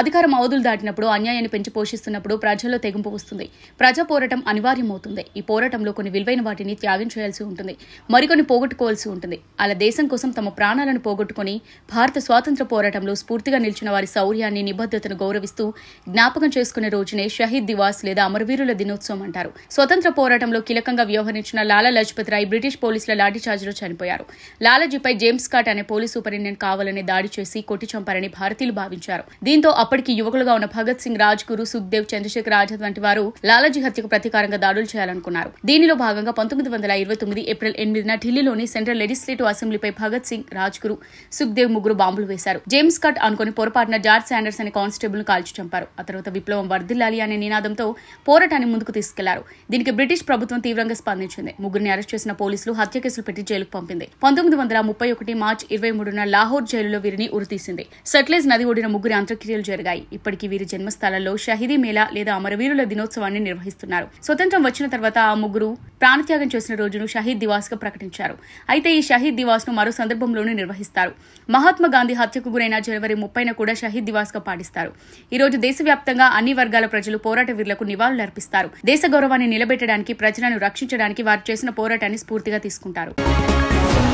అధికారం అవధులు దాటినప్పుడు అన్యాయాన్ని పెంచి పోషిస్తున్నప్పుడు ప్రజల్లో తెగింపు వస్తుంది ప్రజా పోరాటం అనివార్యమవుతుంది ఈ పోరాటంలో కొన్ని విలువైన వాటిని త్యాగం చేయాల్సి ఉంటుంది మరికొన్ని పోగొట్టుకోవాల్సి ఉంటుంది అలా దేశం కోసం తమ ప్రాణాలను పోగొట్టుకుని భారత స్వాతంత్ర పోరాటంలో స్ఫూర్తిగా నిలిచిన వారి శౌర్యాన్ని నిబద్ధతను గౌరవిస్తూ జ్ఞాపకం చేసుకునే రోజునే షహీద్ దివాస్ లేదా అమరవీరుల దినోత్సవం అంటారు స్వతంత్ర పోరాటంలో కీలకంగా వ్యవహరించిన లాలా లజపతి రాయ్ బ్రిటిష్ పోలీసుల లాఠీచార్జిలో చనిపోయారు లాలాజీపై జేమ్స్ కాట్ అనే పోలీస్ సూపరింటెండెంట్ కావాలనే దాడి చేసి కొట్టి చంపారని భారతీయులు భావించారు దీంతో అప్పటికి యువకులుగా ఉన్న భగత్ సింగ్ రాజ్ గురు సుఖ్దేవ్ చంద్రశేఖర్ ఆజాద్ వంటి వారు లాలాజీ హత్యకు ప్రతీకారంగా దాడులు చేయాలనుకున్నారు దీనిలో భాగంగా పంతొమ్మిది వందల ఇరవై తొమ్మిది ఏప్రిల్ ఎనిమిదిన ఢిల్లీలోని సెంట్రల్ లెజిస్లేటివ్ అసెంబ్లీపై భగత్ సింగ్ రాజ్ గురు సుఖ్దేవ్ ముగ్గురు బాంబులు వేశారు జేమ్స్ కట్ అనుకుని పొరపాటున జార్జ్ శాండర్స్ అనే కానిస్టేబుల్ ను కాల్చి చంపారు ఆ తర్వాత విప్లవం వర్ధిల్లాలి అనే నినాదంతో పోరాటాన్ని ముందుకు తీసుకెళ్లారు దీనికి బ్రిటిష్ ప్రభుత్వం తీవ్రంగా స్పందించింది ముగ్గురిని అరెస్ట్ చేసిన పోలీసులు హత్య కేసులు పెట్టి జైలుకు పంపింది పంతొమ్మిది వందల ముప్పై ఒకటి మార్చి ఇరవై మూడున లాహోర్ జైలులో వీరిని ఉరితీసింది సట్లేజ్ నది ఒడిన ముగ్గురి అంత్యక్రియలు జరిగాయి ఇప్పటికీ వీరి జన్మస్థలంలో షహీదీ మేళా లేదా అమరవీరుల దినోత్సవాన్ని నిర్వహిస్తున్నారు స్వతంత్రం వచ్చిన తర్వాత ఆ ముగ్గురు ప్రాణత్యాగం చేసిన రోజును షహీద్ దివాస్ గా ప్రకటించారు అయితే ఈ షహీద్ దివాస్ ను మరో సందర్భంలోనూ నిర్వహిస్తారు మహాత్మా గాంధీ హత్యకు గురైన జనవరి ముప్పైన కూడా షహీద్ దివాస్ గా పాటిస్తారు ఈ రోజు దేశవ్యాప్తంగా అన్ని వర్గాల ప్రజలు పోరాట వీరులకు నివాళులర్పిస్తారు దేశ గౌరవాన్ని నిలబెట్టడానికి ప్రజలను రక్షించడానికి వారు చేసిన పోరాటాన్ని స్ఫూర్తిగా తీసుకుంటారు